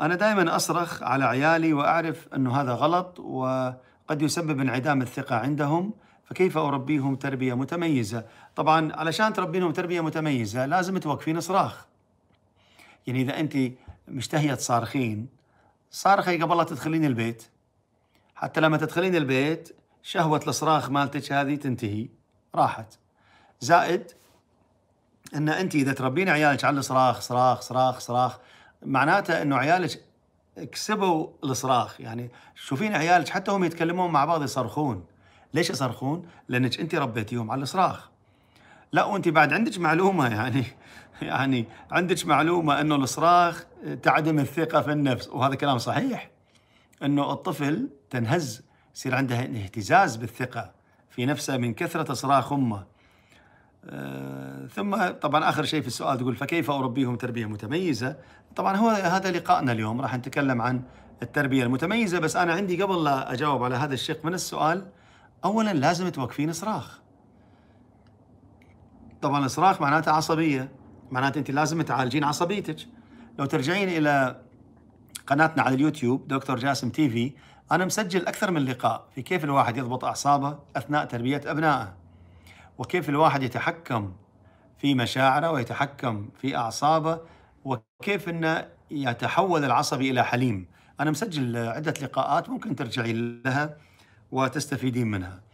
أنا دائما أصرخ على عيالي وأعرف أنه هذا غلط وقد يسبب انعدام الثقة عندهم فكيف أربيهم تربية متميزة؟ طبعا علشان تربينهم تربية متميزة لازم توقفين صراخ يعني إذا أنت مشتهية تصارخين صارخي قبل لا تدخلين البيت حتى لما تدخلين البيت شهوة الصراخ مالتك هذه تنتهي راحت زائد ان انت اذا تربين عيالك على الصراخ صراخ صراخ صراخ معناته انه عيالك كسبوا الصراخ يعني شوفين عيالك حتى هم يتكلمون مع بعض يصرخون ليش يصرخون؟ لانك انت ربيتيهم على الصراخ لا وانت بعد عندك معلومه يعني يعني عندك معلومه انه الصراخ تعدم الثقه في النفس وهذا كلام صحيح انه الطفل تنهز يصير عنده اهتزاز بالثقه في نفسه من كثره صراخ امه آه، ثم طبعا اخر شيء في السؤال تقول فكيف اربيهم تربيه متميزه؟ طبعا هو هذا لقائنا اليوم راح نتكلم عن التربيه المتميزه بس انا عندي قبل لا اجاوب على هذا الشق من السؤال اولا لازم توقفين صراخ. طبعا الصراخ معناته عصبيه معناته انت لازم تعالجين عصبيتك. لو ترجعين الى قناتنا على اليوتيوب دكتور جاسم تي في انا مسجل اكثر من لقاء في كيف الواحد يضبط اعصابه اثناء تربيه ابنائه. وكيف الواحد يتحكم في مشاعره ويتحكم في أعصابه وكيف أنه يتحول العصبي إلى حليم أنا مسجل عدة لقاءات ممكن ترجعي لها وتستفيدين منها